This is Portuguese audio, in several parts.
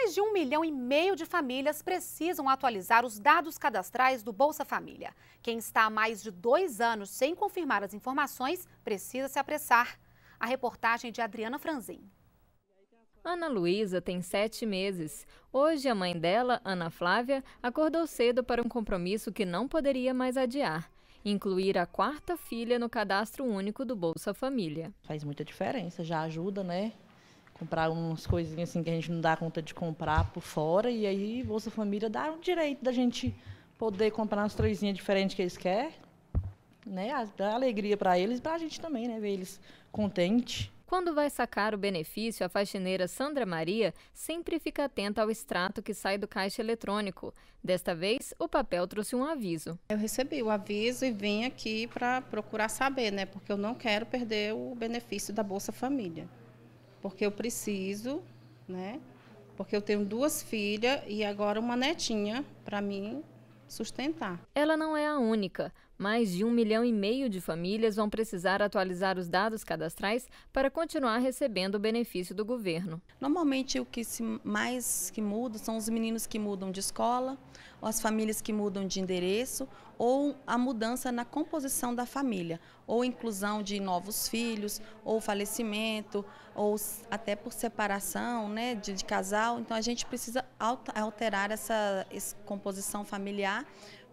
Mais de um milhão e meio de famílias precisam atualizar os dados cadastrais do Bolsa Família. Quem está há mais de dois anos sem confirmar as informações precisa se apressar. A reportagem é de Adriana Franzin. Ana Luísa tem sete meses. Hoje, a mãe dela, Ana Flávia, acordou cedo para um compromisso que não poderia mais adiar incluir a quarta filha no cadastro único do Bolsa Família. Faz muita diferença, já ajuda, né? comprar umas coisinhas assim que a gente não dá conta de comprar por fora e aí Bolsa Família dá o direito da gente poder comprar umas coisinhas diferentes que eles querem, né? Dá alegria para eles, para a gente também, né? Ver eles contentes. Quando vai sacar o benefício, a faxineira Sandra Maria sempre fica atenta ao extrato que sai do caixa eletrônico. Desta vez, o papel trouxe um aviso. Eu recebi o aviso e vim aqui para procurar saber, né? Porque eu não quero perder o benefício da Bolsa Família porque eu preciso, né? Porque eu tenho duas filhas e agora uma netinha para mim sustentar. Ela não é a única. Mais de um milhão e meio de famílias vão precisar atualizar os dados cadastrais para continuar recebendo o benefício do governo. Normalmente o que mais que muda são os meninos que mudam de escola, ou as famílias que mudam de endereço, ou a mudança na composição da família, ou inclusão de novos filhos, ou falecimento, ou até por separação né, de, de casal. Então a gente precisa alterar essa, essa composição familiar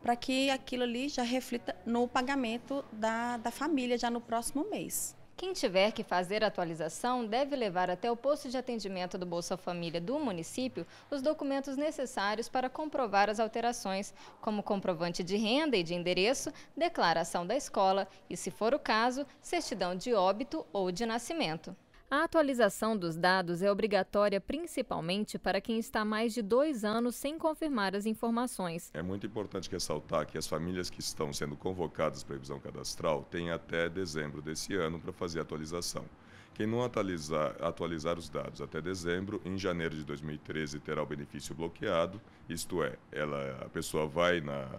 para que aquilo ali já reflita no pagamento da, da família já no próximo mês. Quem tiver que fazer a atualização deve levar até o posto de atendimento do Bolsa Família do município os documentos necessários para comprovar as alterações, como comprovante de renda e de endereço, declaração da escola e, se for o caso, certidão de óbito ou de nascimento. A atualização dos dados é obrigatória principalmente para quem está mais de dois anos sem confirmar as informações. É muito importante ressaltar que as famílias que estão sendo convocadas para a revisão cadastral têm até dezembro desse ano para fazer a atualização. Quem não atualizar, atualizar os dados até dezembro, em janeiro de 2013 terá o benefício bloqueado, isto é, ela, a pessoa vai na,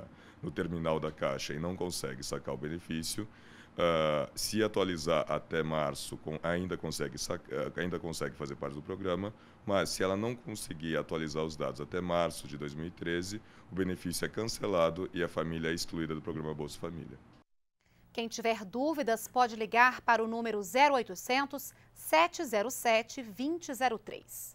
no terminal da Caixa e não consegue sacar o benefício. Uh, se atualizar até março, com, ainda, consegue, ah, ainda consegue fazer parte do programa, mas se ela não conseguir atualizar os dados até março de 2013, o benefício é cancelado e a família é excluída do programa Bolsa Família. Quem tiver dúvidas pode ligar para o número 0800 707 2003.